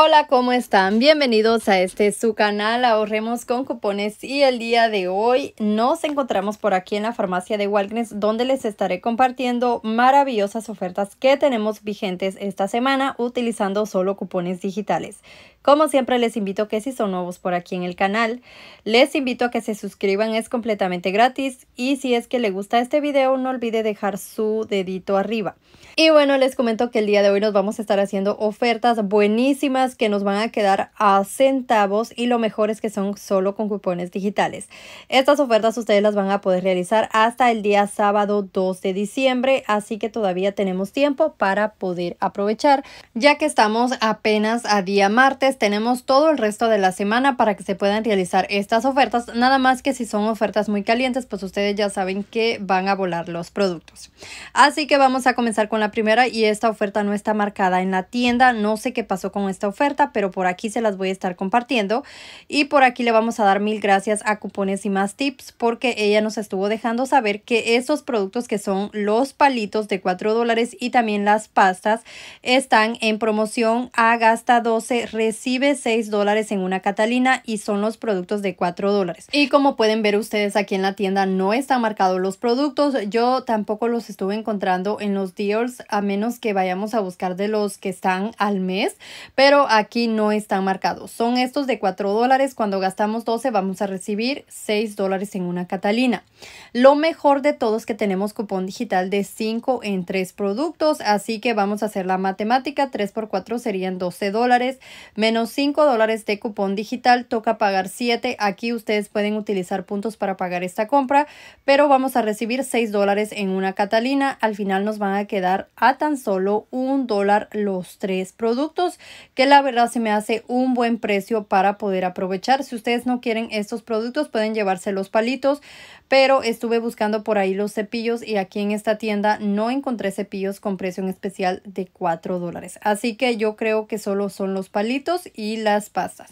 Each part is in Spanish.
Hola, ¿cómo están? Bienvenidos a este su canal Ahorremos con Cupones y el día de hoy nos encontramos por aquí en la farmacia de Walgreens donde les estaré compartiendo maravillosas ofertas que tenemos vigentes esta semana utilizando solo cupones digitales. Como siempre les invito que si son nuevos por aquí en el canal, les invito a que se suscriban, es completamente gratis y si es que le gusta este video no olvide dejar su dedito arriba. Y bueno, les comento que el día de hoy nos vamos a estar haciendo ofertas buenísimas que nos van a quedar a centavos y lo mejor es que son solo con cupones digitales. Estas ofertas ustedes las van a poder realizar hasta el día sábado 2 de diciembre, así que todavía tenemos tiempo para poder aprovechar, ya que estamos apenas a día martes, tenemos todo el resto de la semana para que se puedan realizar estas ofertas, nada más que si son ofertas muy calientes, pues ustedes ya saben que van a volar los productos. Así que vamos a comenzar con la primera y esta oferta no está marcada en la tienda, no sé qué pasó con esta oferta pero por aquí se las voy a estar compartiendo. Y por aquí le vamos a dar mil gracias a Cupones y Más Tips porque ella nos estuvo dejando saber que estos productos que son los palitos de 4 dólares y también las pastas están en promoción a gasta 12, recibe 6 dólares en una Catalina y son los productos de 4 dólares. Y como pueden ver ustedes aquí en la tienda no están marcados los productos, yo tampoco los estuve encontrando en los deals a menos que vayamos a buscar de los que están al mes, pero aquí no están marcados. Son estos de 4 dólares. Cuando gastamos 12 vamos a recibir 6 dólares en una Catalina. Lo mejor de todos es que tenemos cupón digital de 5 en 3 productos. Así que vamos a hacer la matemática. 3 por 4 serían 12 dólares. Menos 5 dólares de cupón digital. Toca pagar 7. Aquí ustedes pueden utilizar puntos para pagar esta compra. Pero vamos a recibir 6 dólares en una Catalina. Al final nos van a quedar a tan solo un dólar los tres productos que la verdad se me hace un buen precio para poder aprovechar. Si ustedes no quieren estos productos pueden llevarse los palitos, pero estuve buscando por ahí los cepillos y aquí en esta tienda no encontré cepillos con precio en especial de 4 dólares. Así que yo creo que solo son los palitos y las pastas.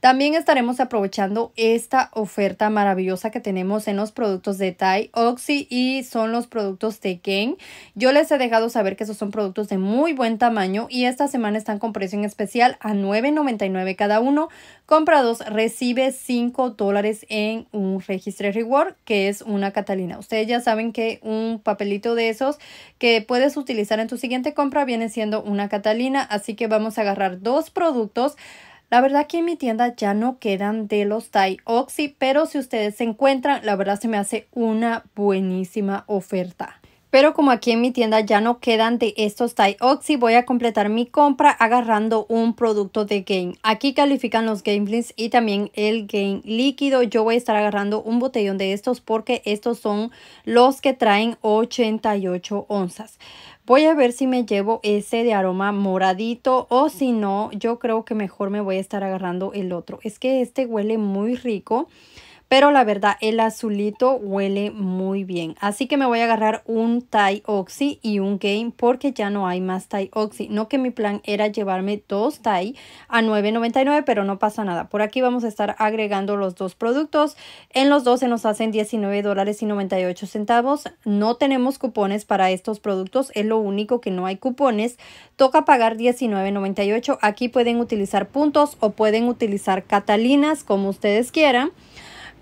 También estaremos aprovechando esta oferta maravillosa que tenemos en los productos de Thai, Oxy y son los productos de Ken... Yo les he dejado saber que esos son productos de muy buen tamaño y esta semana están con precio en especial a $9.99 cada uno. Compra dos, recibe 5 dólares en un Registry Reward, que es una Catalina. Ustedes ya saben que un papelito de esos que puedes utilizar en tu siguiente compra viene siendo una Catalina, así que vamos a agarrar dos productos la verdad que en mi tienda ya no quedan de los Thai Oxy, pero si ustedes se encuentran, la verdad se me hace una buenísima oferta. Pero como aquí en mi tienda ya no quedan de estos Thai Oxy, voy a completar mi compra agarrando un producto de Gain. Aquí califican los Gain y también el Gain líquido. Yo voy a estar agarrando un botellón de estos porque estos son los que traen 88 onzas. Voy a ver si me llevo ese de aroma moradito o si no, yo creo que mejor me voy a estar agarrando el otro. Es que este huele muy rico. Pero la verdad, el azulito huele muy bien. Así que me voy a agarrar un Thai Oxy y un Game porque ya no hay más Thai Oxy. No que mi plan era llevarme dos Thai a $9.99, pero no pasa nada. Por aquí vamos a estar agregando los dos productos. En los dos se nos hacen $19.98. No tenemos cupones para estos productos. Es lo único que no hay cupones. Toca pagar $19.98. Aquí pueden utilizar puntos o pueden utilizar catalinas como ustedes quieran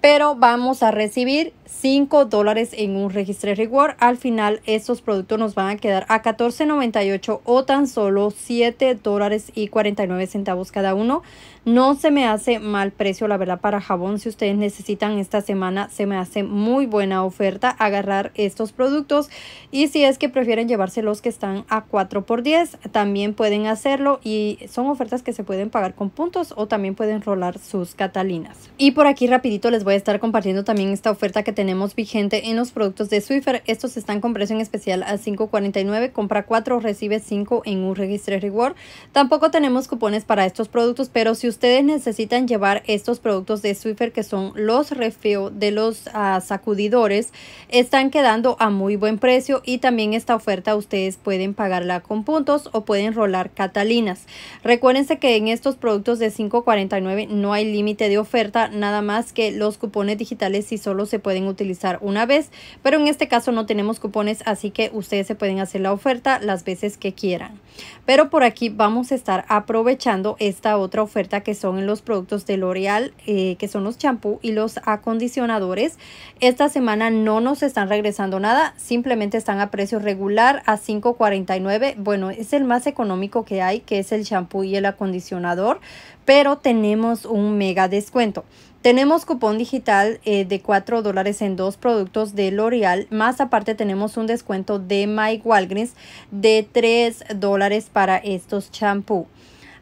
pero vamos a recibir 5 dólares en un registro reward. Al final estos productos nos van a quedar a 14.98 o tan solo 7 dólares y 49 centavos cada uno. No se me hace mal precio la verdad para jabón. Si ustedes necesitan esta semana se me hace muy buena oferta agarrar estos productos. Y si es que prefieren llevarse los que están a 4 por 10 también pueden hacerlo. Y son ofertas que se pueden pagar con puntos o también pueden rolar sus catalinas. Y por aquí rapidito les voy a estar compartiendo también esta oferta que tenemos vigente en los productos de Swiffer. Estos están con precio en especial a 5.49, compra 4, recibe 5 en un registro reward. Tampoco tenemos cupones para estos productos, pero si ustedes necesitan llevar estos productos de Swiffer que son los refeo de los ah, sacudidores, están quedando a muy buen precio y también esta oferta ustedes pueden pagarla con puntos o pueden rolar catalinas. Recuérdense que en estos productos de 5.49 no hay límite de oferta, nada más que los cupones digitales si solo se pueden utilizar una vez, pero en este caso no tenemos cupones, así que ustedes se pueden hacer la oferta las veces que quieran. Pero por aquí vamos a estar aprovechando esta otra oferta que son en los productos de L'Oreal, eh, que son los champú y los acondicionadores. Esta semana no nos están regresando nada, simplemente están a precio regular a 5.49. Bueno, es el más económico que hay, que es el champú y el acondicionador pero tenemos un mega descuento. Tenemos cupón digital eh, de 4 dólares en dos productos de L'Oreal, más aparte tenemos un descuento de Mike Walgreens de 3 dólares para estos champús.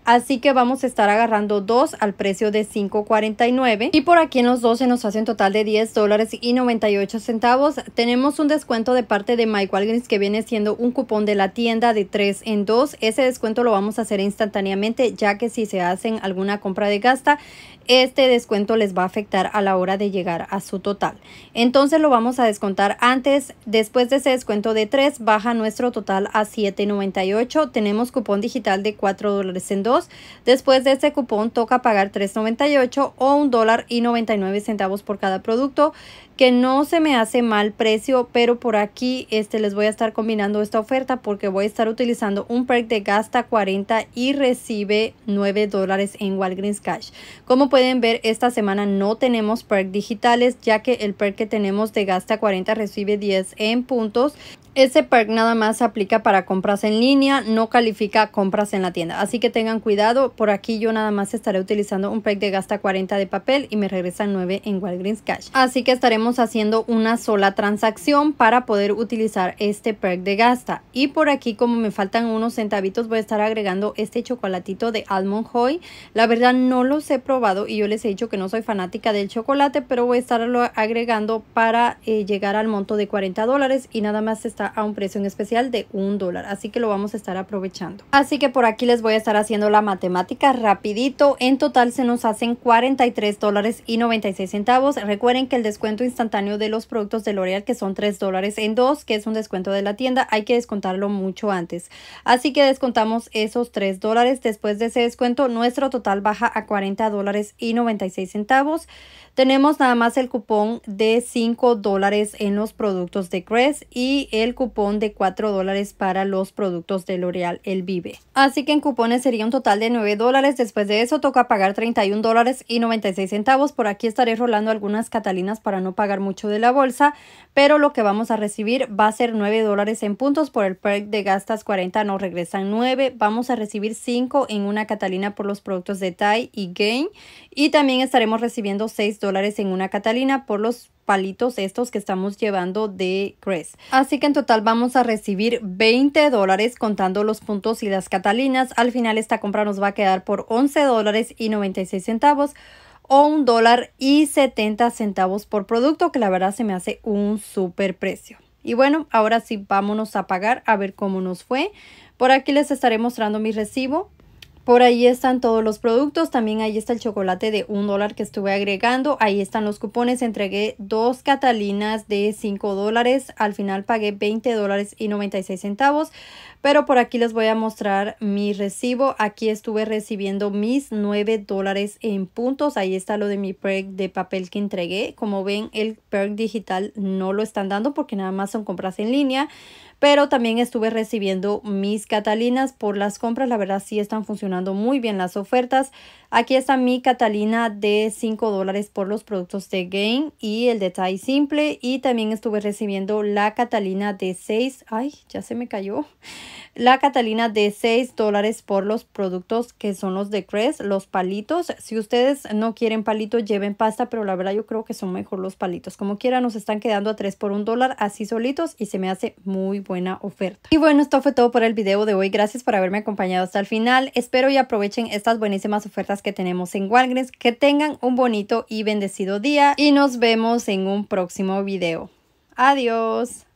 Así que vamos a estar agarrando dos al precio de 5.49. Y por aquí en los dos se nos hace un total de 10 dólares y 98 centavos. Tenemos un descuento de parte de Mike Walgreens que viene siendo un cupón de la tienda de 3 en 2. Ese descuento lo vamos a hacer instantáneamente ya que si se hacen alguna compra de gasta este descuento les va a afectar a la hora de llegar a su total. Entonces lo vamos a descontar antes, después de ese descuento de 3 baja nuestro total a 7.98. Tenemos cupón digital de 4 dólares en 2. Después de este cupón toca pagar 3.98 o $1.99 dólar y centavos por cada producto que no se me hace mal precio, pero por aquí este, les voy a estar combinando esta oferta porque voy a estar utilizando un perk de gasta 40 y recibe 9 dólares en Walgreens Cash. Como pueden ver, esta semana no tenemos perk digitales ya que el perk que tenemos de gasta 40 recibe 10 en puntos ese perk nada más se aplica para compras en línea, no califica compras en la tienda. Así que tengan cuidado, por aquí yo nada más estaré utilizando un perk de gasta 40 de papel y me regresan 9 en Walgreens Cash. Así que estaremos haciendo una sola transacción para poder utilizar este perk de gasta. Y por aquí como me faltan unos centavitos voy a estar agregando este chocolatito de Almond Hoy. La verdad no los he probado y yo les he dicho que no soy fanática del chocolate, pero voy a estarlo agregando para eh, llegar al monto de 40 dólares y nada más está a un precio en especial de un dólar, así que lo vamos a estar aprovechando. Así que por aquí les voy a estar haciendo la matemática rapidito. En total se nos hacen 43 dólares y 96 centavos. Recuerden que el descuento instantáneo de los productos de L'Oreal, que son 3 dólares en 2, que es un descuento de la tienda, hay que descontarlo mucho antes. Así que descontamos esos 3 dólares. Después de ese descuento, nuestro total baja a 40 dólares y 96 centavos. Tenemos nada más el cupón de 5 dólares en los productos de Crest y el cupón de 4 dólares para los productos de L'Oreal El Vive. Así que en cupones sería un total de 9 dólares. Después de eso toca pagar 31 dólares y 96 centavos. Por aquí estaré rolando algunas catalinas para no pagar mucho de la bolsa. Pero lo que vamos a recibir va a ser 9 dólares en puntos por el perk de gastas 40. Nos regresan 9. Vamos a recibir 5 en una catalina por los productos de Thai y Gain. Y también estaremos recibiendo 6 dólares en una catalina por los palitos estos que estamos llevando de Crest. Así que en total vamos a recibir 20 dólares contando los puntos y las catalinas. Al final esta compra nos va a quedar por 11 dólares y 96 centavos o un dólar y 70 centavos por producto que la verdad se me hace un súper precio. Y bueno, ahora sí vámonos a pagar a ver cómo nos fue. Por aquí les estaré mostrando mi recibo por ahí están todos los productos, también ahí está el chocolate de un dólar que estuve agregando, ahí están los cupones, entregué dos catalinas de 5 dólares, al final pagué 20 dólares y 96 centavos pero por aquí les voy a mostrar mi recibo. Aquí estuve recibiendo mis 9 dólares en puntos. Ahí está lo de mi perk de papel que entregué. Como ven, el perk digital no lo están dando porque nada más son compras en línea. Pero también estuve recibiendo mis Catalinas por las compras. La verdad sí están funcionando muy bien las ofertas. Aquí está mi Catalina de 5 dólares por los productos de Gain y el detalle simple. Y también estuve recibiendo la Catalina de 6. Ay, ya se me cayó la Catalina de 6 dólares por los productos que son los de Crest, los palitos. Si ustedes no quieren palitos, lleven pasta, pero la verdad yo creo que son mejor los palitos. Como quiera, nos están quedando a 3 por 1 dólar así solitos y se me hace muy buena oferta. Y bueno, esto fue todo por el video de hoy. Gracias por haberme acompañado hasta el final. Espero y aprovechen estas buenísimas ofertas que tenemos en Walgreens. Que tengan un bonito y bendecido día y nos vemos en un próximo video. Adiós.